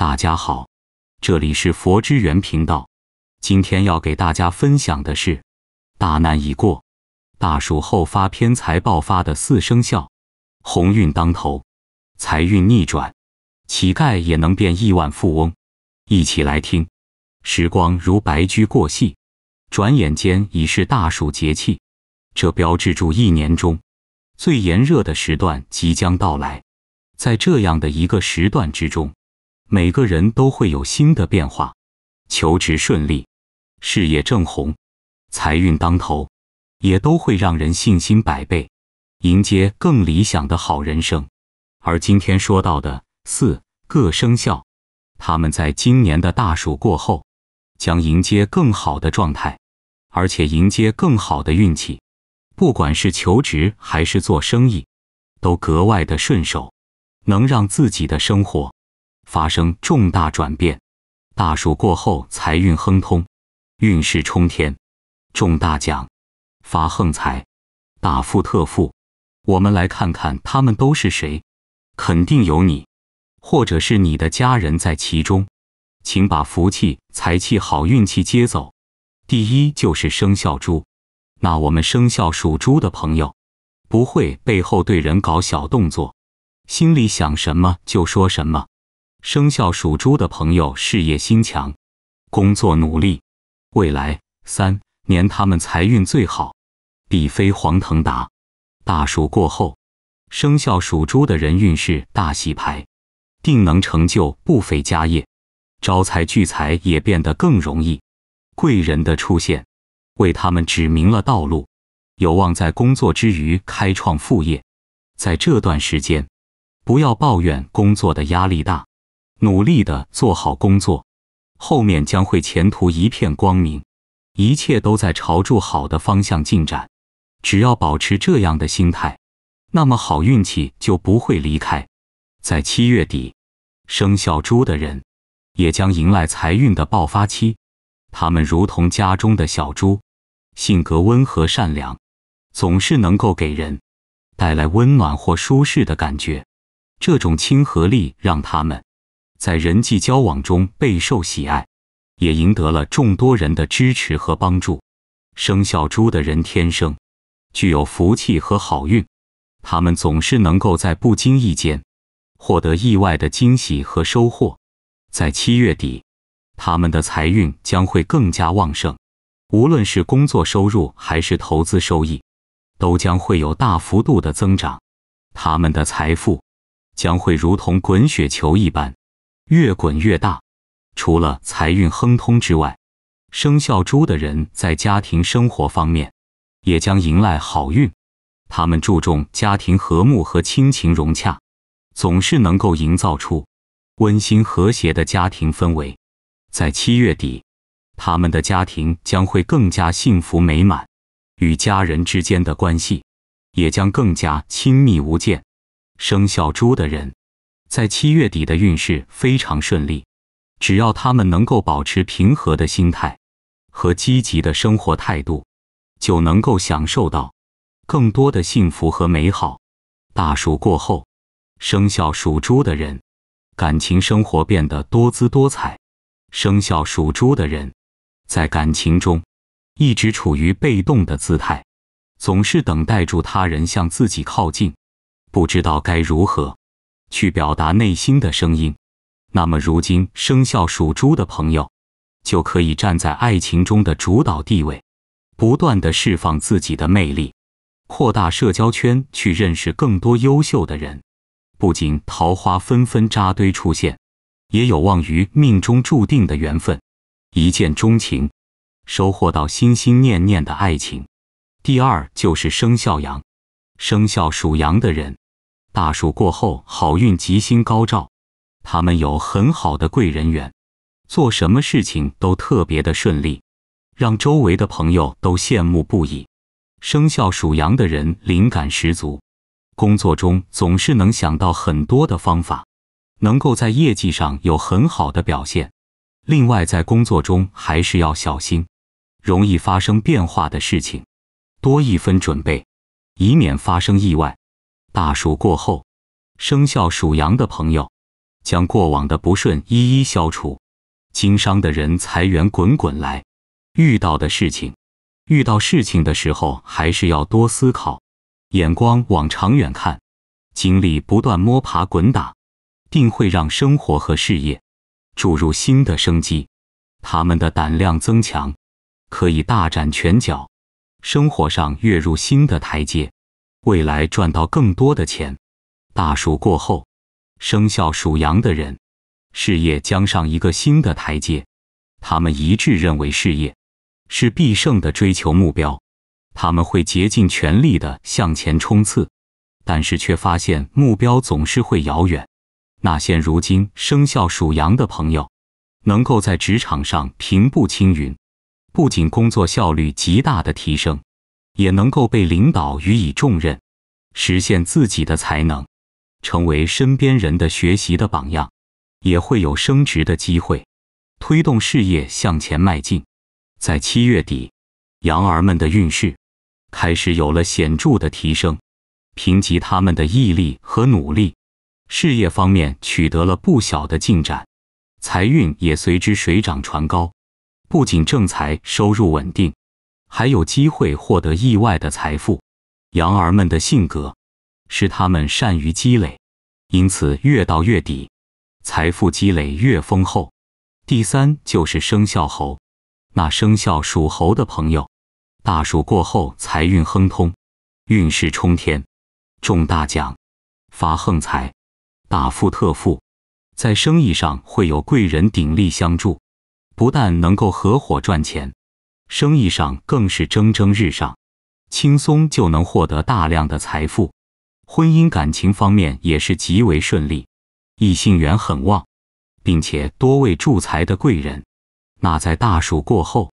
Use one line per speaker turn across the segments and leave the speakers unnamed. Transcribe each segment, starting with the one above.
大家好，这里是佛之源频道。今天要给大家分享的是，大难已过，大暑后发偏财爆发的四生肖，鸿运当头，财运逆转，乞丐也能变亿万富翁。一起来听。时光如白驹过隙，转眼间已是大暑节气，这标志着一年中最炎热的时段即将到来。在这样的一个时段之中。每个人都会有新的变化，求职顺利，事业正红，财运当头，也都会让人信心百倍，迎接更理想的好人生。而今天说到的四个生肖，他们在今年的大暑过后，将迎接更好的状态，而且迎接更好的运气。不管是求职还是做生意，都格外的顺手，能让自己的生活。发生重大转变，大暑过后财运亨通，运势冲天，中大奖，发横财，大富特富。我们来看看他们都是谁，肯定有你，或者是你的家人在其中。请把福气、财气、好运气接走。第一就是生肖猪，那我们生肖属猪的朋友，不会背后对人搞小动作，心里想什么就说什么。生肖属猪的朋友事业心强，工作努力，未来三年他们财运最好，必飞黄腾达。大暑过后，生肖属猪的人运势大洗牌，定能成就不菲家业，招财聚财也变得更容易。贵人的出现为他们指明了道路，有望在工作之余开创副业。在这段时间，不要抱怨工作的压力大。努力的做好工作，后面将会前途一片光明，一切都在朝着好的方向进展。只要保持这样的心态，那么好运气就不会离开。在七月底，生肖猪的人也将迎来财运的爆发期。他们如同家中的小猪，性格温和善良，总是能够给人带来温暖或舒适的感觉。这种亲和力让他们。在人际交往中备受喜爱，也赢得了众多人的支持和帮助。生肖猪的人天生具有福气和好运，他们总是能够在不经意间获得意外的惊喜和收获。在七月底，他们的财运将会更加旺盛，无论是工作收入还是投资收益，都将会有大幅度的增长。他们的财富将会如同滚雪球一般。越滚越大，除了财运亨通之外，生肖猪的人在家庭生活方面也将迎来好运。他们注重家庭和睦和亲情融洽，总是能够营造出温馨和谐的家庭氛围。在七月底，他们的家庭将会更加幸福美满，与家人之间的关系也将更加亲密无间。生肖猪的人。在七月底的运势非常顺利，只要他们能够保持平和的心态和积极的生活态度，就能够享受到更多的幸福和美好。大暑过后，生肖属猪的人感情生活变得多姿多彩。生肖属猪的人在感情中一直处于被动的姿态，总是等待住他人向自己靠近，不知道该如何。去表达内心的声音，那么如今生肖属猪的朋友，就可以站在爱情中的主导地位，不断的释放自己的魅力，扩大社交圈，去认识更多优秀的人，不仅桃花纷纷扎堆出现，也有望于命中注定的缘分，一见钟情，收获到心心念念的爱情。第二就是生肖羊，生肖属羊的人。大暑过后，好运吉星高照，他们有很好的贵人缘，做什么事情都特别的顺利，让周围的朋友都羡慕不已。生肖属羊的人灵感十足，工作中总是能想到很多的方法，能够在业绩上有很好的表现。另外，在工作中还是要小心，容易发生变化的事情，多一分准备，以免发生意外。大暑过后，生肖属羊的朋友将过往的不顺一一消除，经商的人财源滚滚来。遇到的事情，遇到事情的时候还是要多思考，眼光往长远看，经历不断摸爬滚打，定会让生活和事业注入新的生机。他们的胆量增强，可以大展拳脚，生活上跃入新的台阶。未来赚到更多的钱。大暑过后，生肖属羊的人事业将上一个新的台阶。他们一致认为，事业是必胜的追求目标。他们会竭尽全力的向前冲刺，但是却发现目标总是会遥远。那现如今，生肖属羊的朋友能够在职场上平步青云，不仅工作效率极大的提升。也能够被领导予以重任，实现自己的才能，成为身边人的学习的榜样，也会有升职的机会，推动事业向前迈进。在七月底，羊儿们的运势开始有了显著的提升，凭借他们的毅力和努力，事业方面取得了不小的进展，财运也随之水涨船高，不仅正财收入稳定。还有机会获得意外的财富。羊儿们的性格是他们善于积累，因此越到月底，财富积累越丰厚。第三就是生肖猴，那生肖属猴的朋友，大暑过后财运亨通，运势冲天，中大奖，发横财，大富特富，在生意上会有贵人鼎力相助，不但能够合伙赚钱。生意上更是蒸蒸日上，轻松就能获得大量的财富；婚姻感情方面也是极为顺利，异性缘很旺，并且多位助财的贵人。那在大暑过后，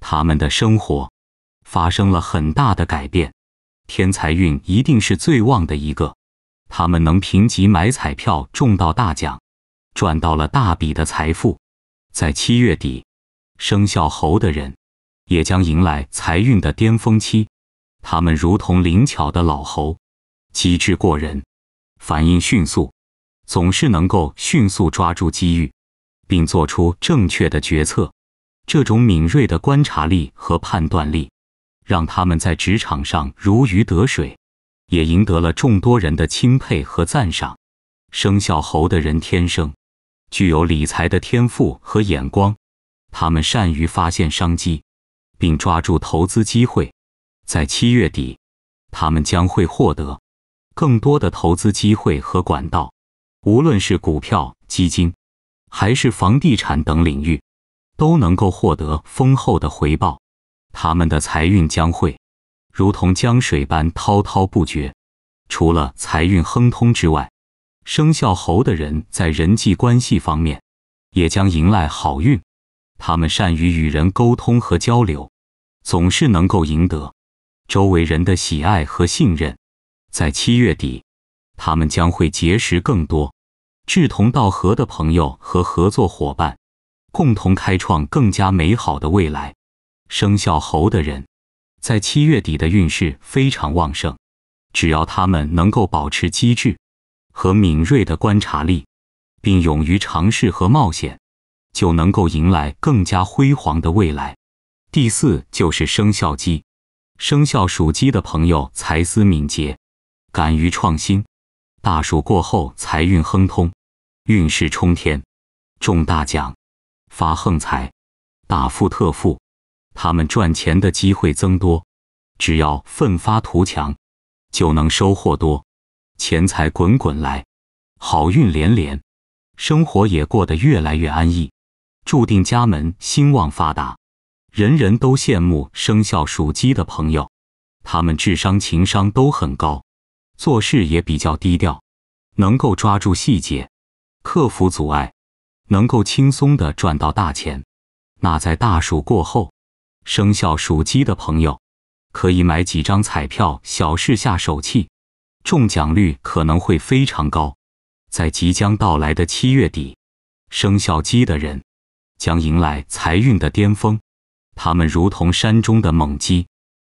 他们的生活发生了很大的改变，天财运一定是最旺的一个。他们能评级买彩票中到大奖，赚到了大笔的财富。在七月底，生肖猴的人。也将迎来财运的巅峰期。他们如同灵巧的老猴，机智过人，反应迅速，总是能够迅速抓住机遇，并做出正确的决策。这种敏锐的观察力和判断力，让他们在职场上如鱼得水，也赢得了众多人的钦佩和赞赏。生肖猴的人天生具有理财的天赋和眼光，他们善于发现商机。并抓住投资机会，在七月底，他们将会获得更多的投资机会和管道，无论是股票、基金，还是房地产等领域，都能够获得丰厚的回报。他们的财运将会如同江水般滔滔不绝。除了财运亨通之外，生肖猴的人在人际关系方面也将迎来好运。他们善于与人沟通和交流，总是能够赢得周围人的喜爱和信任。在七月底，他们将会结识更多志同道合的朋友和合作伙伴，共同开创更加美好的未来。生肖猴的人在七月底的运势非常旺盛，只要他们能够保持机智和敏锐的观察力，并勇于尝试和冒险。就能够迎来更加辉煌的未来。第四就是生肖鸡，生肖属鸡的朋友才思敏捷，敢于创新。大暑过后，财运亨通，运势冲天，中大奖，发横财，大富特富。他们赚钱的机会增多，只要奋发图强，就能收获多，钱财滚滚来，好运连连，生活也过得越来越安逸。注定家门兴旺发达，人人都羡慕生肖属鸡的朋友。他们智商情商都很高，做事也比较低调，能够抓住细节，克服阻碍，能够轻松的赚到大钱。那在大暑过后，生肖属鸡的朋友可以买几张彩票，小试下手气，中奖率可能会非常高。在即将到来的七月底，生肖鸡的人。将迎来财运的巅峰。他们如同山中的猛鸡，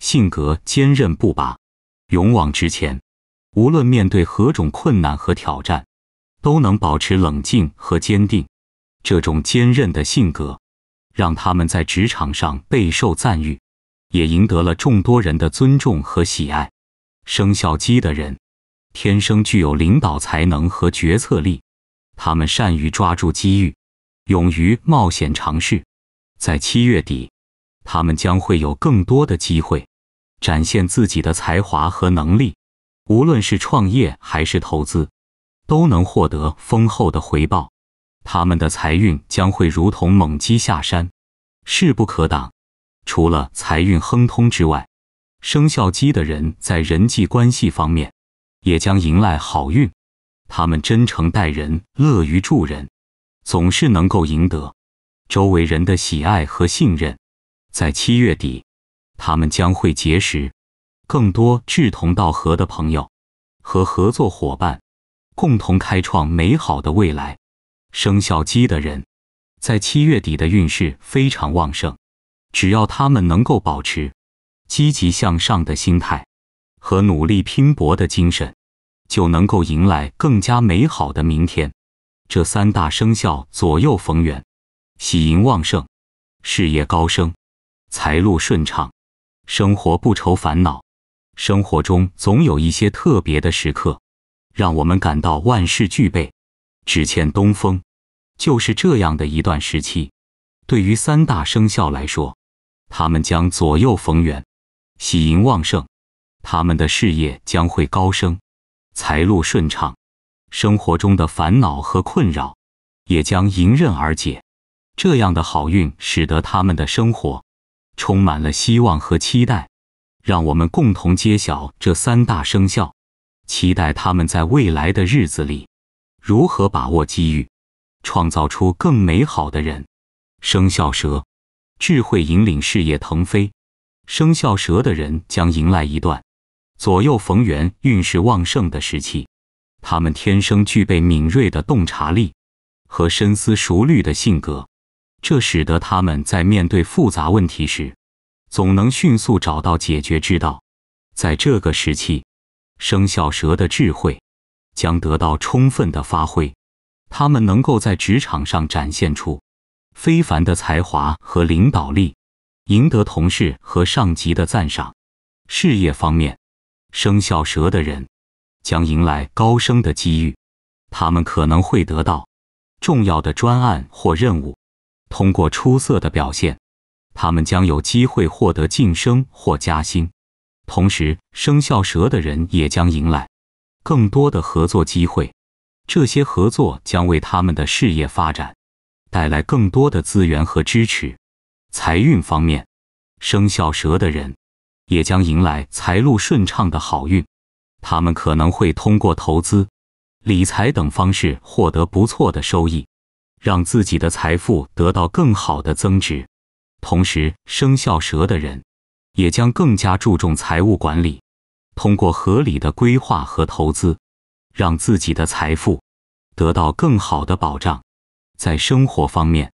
性格坚韧不拔，勇往直前。无论面对何种困难和挑战，都能保持冷静和坚定。这种坚韧的性格，让他们在职场上备受赞誉，也赢得了众多人的尊重和喜爱。生肖鸡的人天生具有领导才能和决策力，他们善于抓住机遇。勇于冒险尝试，在七月底，他们将会有更多的机会展现自己的才华和能力。无论是创业还是投资，都能获得丰厚的回报。他们的财运将会如同猛鸡下山，势不可挡。除了财运亨通之外，生肖鸡的人在人际关系方面也将迎来好运。他们真诚待人，乐于助人。总是能够赢得周围人的喜爱和信任。在七月底，他们将会结识更多志同道合的朋友和合作伙伴，共同开创美好的未来。生肖鸡的人在七月底的运势非常旺盛，只要他们能够保持积极向上的心态和努力拼搏的精神，就能够迎来更加美好的明天。这三大生肖左右逢源，喜迎旺盛，事业高升，财路顺畅，生活不愁烦恼。生活中总有一些特别的时刻，让我们感到万事俱备，只欠东风。就是这样的一段时期，对于三大生肖来说，他们将左右逢源，喜迎旺盛，他们的事业将会高升，财路顺畅。生活中的烦恼和困扰也将迎刃而解，这样的好运使得他们的生活充满了希望和期待。让我们共同揭晓这三大生肖，期待他们在未来的日子里如何把握机遇，创造出更美好的人。生肖蛇，智慧引领事业腾飞。生肖蛇的人将迎来一段左右逢源、运势旺盛的时期。他们天生具备敏锐的洞察力和深思熟虑的性格，这使得他们在面对复杂问题时，总能迅速找到解决之道。在这个时期，生肖蛇的智慧将得到充分的发挥，他们能够在职场上展现出非凡的才华和领导力，赢得同事和上级的赞赏。事业方面，生肖蛇的人。将迎来高升的机遇，他们可能会得到重要的专案或任务。通过出色的表现，他们将有机会获得晋升或加薪。同时，生肖蛇的人也将迎来更多的合作机会，这些合作将为他们的事业发展带来更多的资源和支持。财运方面，生肖蛇的人也将迎来财路顺畅的好运。他们可能会通过投资、理财等方式获得不错的收益，让自己的财富得到更好的增值。同时，生肖蛇的人也将更加注重财务管理，通过合理的规划和投资，让自己的财富得到更好的保障。在生活方面，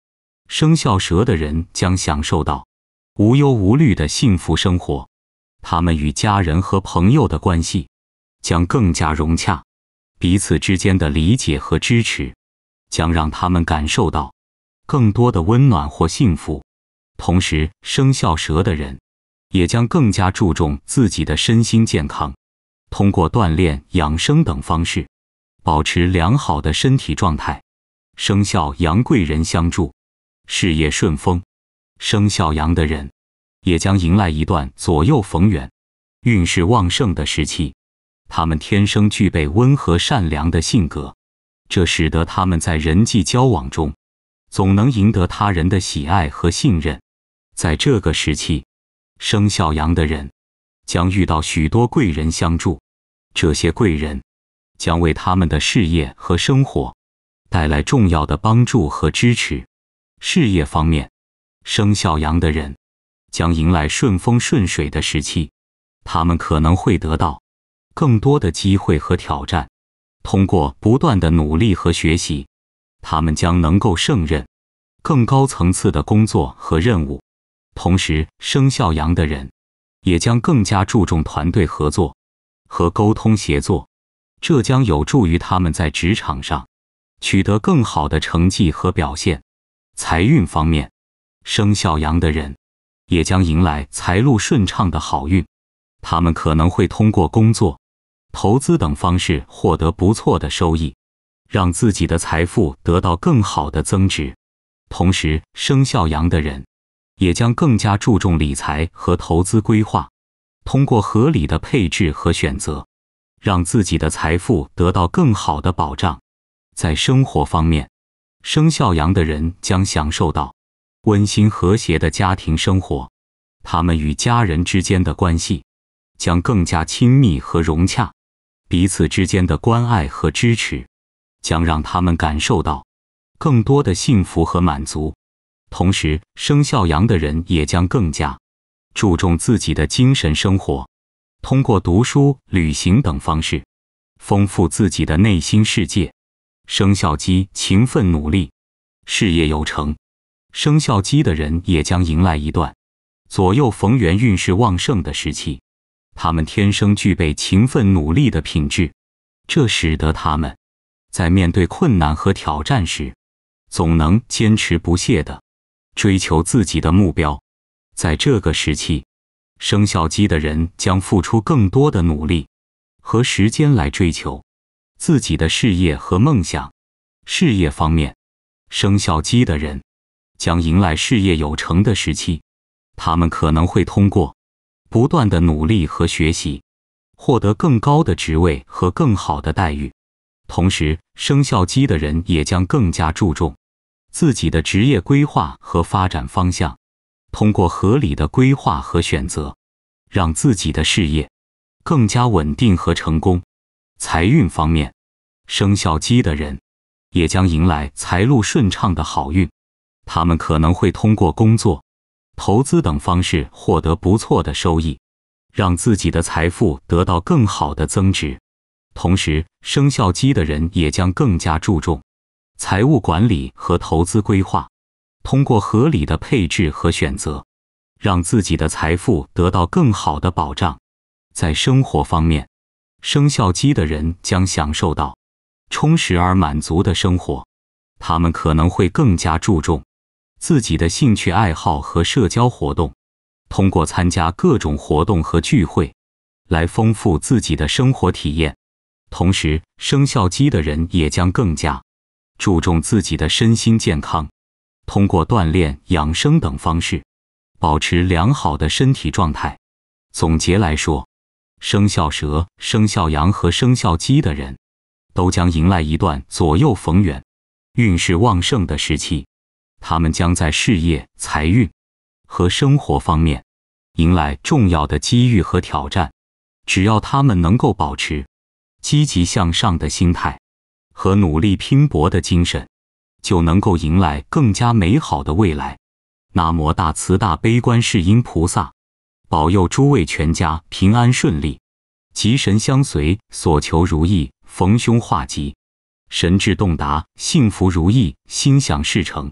生肖蛇的人将享受到无忧无虑的幸福生活。他们与家人和朋友的关系。将更加融洽，彼此之间的理解和支持将让他们感受到更多的温暖或幸福。同时，生肖蛇的人也将更加注重自己的身心健康，通过锻炼、养生等方式保持良好的身体状态。生肖羊贵人相助，事业顺风。生肖羊的人也将迎来一段左右逢源、运势旺盛的时期。他们天生具备温和善良的性格，这使得他们在人际交往中总能赢得他人的喜爱和信任。在这个时期，生肖羊的人将遇到许多贵人相助，这些贵人将为他们的事业和生活带来重要的帮助和支持。事业方面，生肖羊的人将迎来顺风顺水的时期，他们可能会得到。更多的机会和挑战，通过不断的努力和学习，他们将能够胜任更高层次的工作和任务。同时，生肖羊的人也将更加注重团队合作和沟通协作，这将有助于他们在职场上取得更好的成绩和表现。财运方面，生肖羊的人也将迎来财路顺畅的好运，他们可能会通过工作。投资等方式获得不错的收益，让自己的财富得到更好的增值。同时，生肖羊的人也将更加注重理财和投资规划，通过合理的配置和选择，让自己的财富得到更好的保障。在生活方面，生肖羊的人将享受到温馨和谐的家庭生活，他们与家人之间的关系将更加亲密和融洽。彼此之间的关爱和支持，将让他们感受到更多的幸福和满足。同时，生肖羊的人也将更加注重自己的精神生活，通过读书、旅行等方式丰富自己的内心世界。生肖鸡勤奋努力，事业有成，生肖鸡的人也将迎来一段左右逢源、运势旺盛的时期。他们天生具备勤奋努力的品质，这使得他们在面对困难和挑战时，总能坚持不懈地追求自己的目标。在这个时期，生肖鸡的人将付出更多的努力和时间来追求自己的事业和梦想。事业方面，生肖鸡的人将迎来事业有成的时期，他们可能会通过。不断的努力和学习，获得更高的职位和更好的待遇。同时，生肖鸡的人也将更加注重自己的职业规划和发展方向，通过合理的规划和选择，让自己的事业更加稳定和成功。财运方面，生肖鸡的人也将迎来财路顺畅的好运，他们可能会通过工作。投资等方式获得不错的收益，让自己的财富得到更好的增值。同时，生肖鸡的人也将更加注重财务管理和投资规划，通过合理的配置和选择，让自己的财富得到更好的保障。在生活方面，生肖鸡的人将享受到充实而满足的生活。他们可能会更加注重。自己的兴趣爱好和社交活动，通过参加各种活动和聚会，来丰富自己的生活体验。同时，生肖鸡的人也将更加注重自己的身心健康，通过锻炼、养生等方式，保持良好的身体状态。总结来说，生肖蛇、生肖羊和生肖鸡的人，都将迎来一段左右逢源、运势旺盛的时期。他们将在事业、财运和生活方面迎来重要的机遇和挑战。只要他们能够保持积极向上的心态和努力拼搏的精神，就能够迎来更加美好的未来。南无大慈大悲观世音菩萨，保佑诸位全家平安顺利，吉神相随，所求如意，逢凶化吉，神智洞达，幸福如意，心想事成。